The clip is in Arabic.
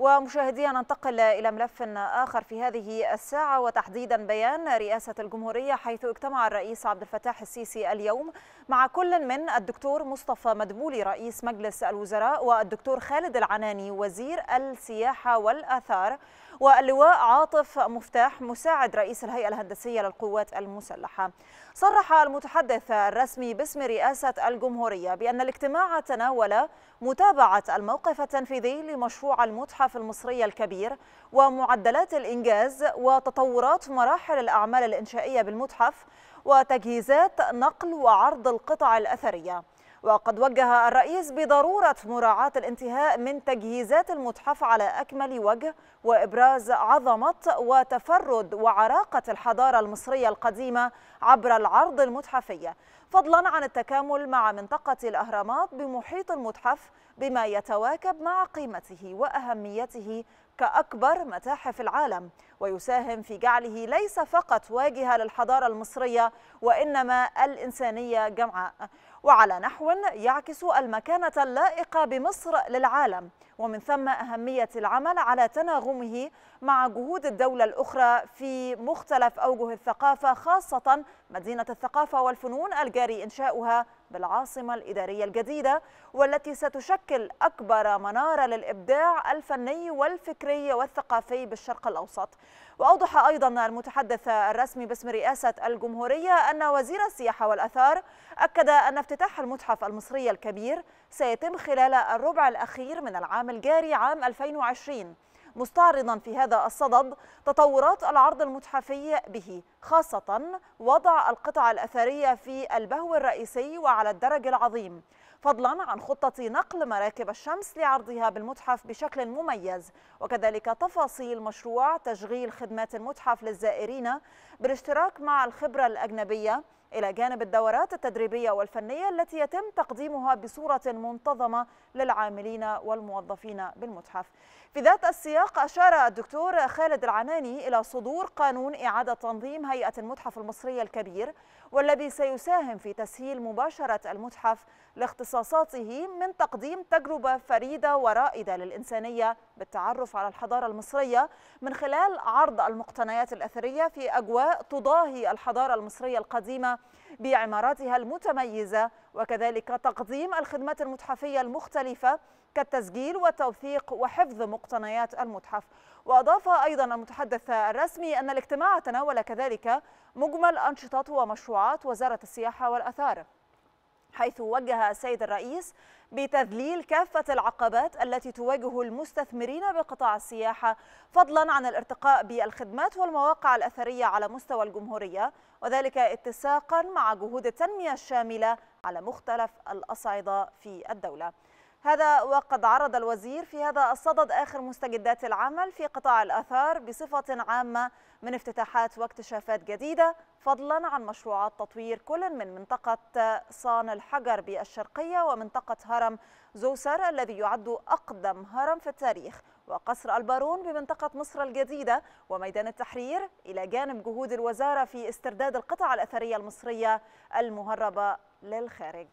ومشاهدينا ننتقل إلى ملف آخر في هذه الساعة وتحديدا بيان رئاسة الجمهورية حيث اجتمع الرئيس عبد الفتاح السيسي اليوم مع كل من الدكتور مصطفى مدبولي رئيس مجلس الوزراء والدكتور خالد العناني وزير السياحة والآثار واللواء عاطف مفتاح مساعد رئيس الهيئة الهندسية للقوات المسلحة صرح المتحدث الرسمي باسم رئاسة الجمهورية بأن الاجتماع تناول متابعة الموقف التنفيذي لمشروع المتحف المتحف المصري الكبير ومعدلات الإنجاز وتطورات مراحل الأعمال الإنشائية بالمتحف وتجهيزات نقل وعرض القطع الأثرية وقد وجه الرئيس بضرورة مراعاة الانتهاء من تجهيزات المتحف على أكمل وجه وإبراز عظمة وتفرد وعراقة الحضارة المصرية القديمة عبر العرض المتحفي فضلا عن التكامل مع منطقة الأهرامات بمحيط المتحف بما يتواكب مع قيمته وأهميته كأكبر متاحف العالم ويساهم في جعله ليس فقط واجهة للحضارة المصرية وإنما الإنسانية جمعاء وعلى نحو يعكس المكانة اللائقة بمصر للعالم ومن ثم أهمية العمل على تناغمه مع جهود الدولة الأخرى في مختلف أوجه الثقافة خاصة مدينة الثقافة والفنون الجاري إنشاؤها بالعاصمة الإدارية الجديدة والتي ستشكل أكبر منارة للإبداع الفني والفكري والثقافي بالشرق الأوسط وأوضح أيضا المتحدث الرسمي باسم رئاسة الجمهورية أن وزير السياحة والأثار أكد أن افتتاح المتحف المصري الكبير سيتم خلال الربع الأخير من العام الجاري عام 2020 مستعرضا في هذا الصدد تطورات العرض المتحفي به خاصة وضع القطع الأثرية في البهو الرئيسي وعلى الدرج العظيم فضلا عن خطة نقل مراكب الشمس لعرضها بالمتحف بشكل مميز وكذلك تفاصيل مشروع تشغيل خدمات المتحف للزائرين بالاشتراك مع الخبرة الأجنبية إلى جانب الدورات التدريبية والفنية التي يتم تقديمها بصورة منتظمة للعاملين والموظفين بالمتحف في ذات السياق أشار الدكتور خالد العناني إلى صدور قانون إعادة تنظيم هيئة المتحف المصرية الكبير والذي سيساهم في تسهيل مباشرة المتحف لاختصاصاته من تقديم تجربة فريدة ورائدة للإنسانية بالتعرف على الحضارة المصرية من خلال عرض المقتنيات الأثرية في أجواء تضاهي الحضارة المصرية القديمة بعماراتها المتميزة وكذلك تقديم الخدمات المتحفية المختلفة كالتسجيل والتوثيق وحفظ مقتنيات المتحف وأضاف أيضا المتحدث الرسمي أن الاجتماع تناول كذلك مجمل أنشطة ومشروعات وزارة السياحة والأثار حيث وجه السيد الرئيس بتذليل كافة العقبات التي تواجه المستثمرين بقطاع السياحة فضلا عن الارتقاء بالخدمات والمواقع الأثرية على مستوى الجمهورية وذلك اتساقا مع جهود التنمية الشاملة على مختلف الأصعدة في الدولة هذا وقد عرض الوزير في هذا الصدد آخر مستجدات العمل في قطاع الأثار بصفة عامة من افتتاحات واكتشافات جديدة فضلا عن مشروعات تطوير كل من منطقة صان الحجر بالشرقية ومنطقة هرم زوسر الذي يعد أقدم هرم في التاريخ وقصر البارون بمنطقة مصر الجديدة وميدان التحرير إلى جانب جهود الوزارة في استرداد القطع الأثرية المصرية المهربة للخارج